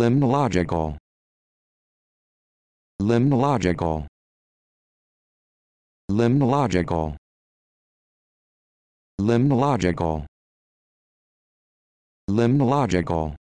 Limnological. Limnological. Limnological. Limnological. Limnological.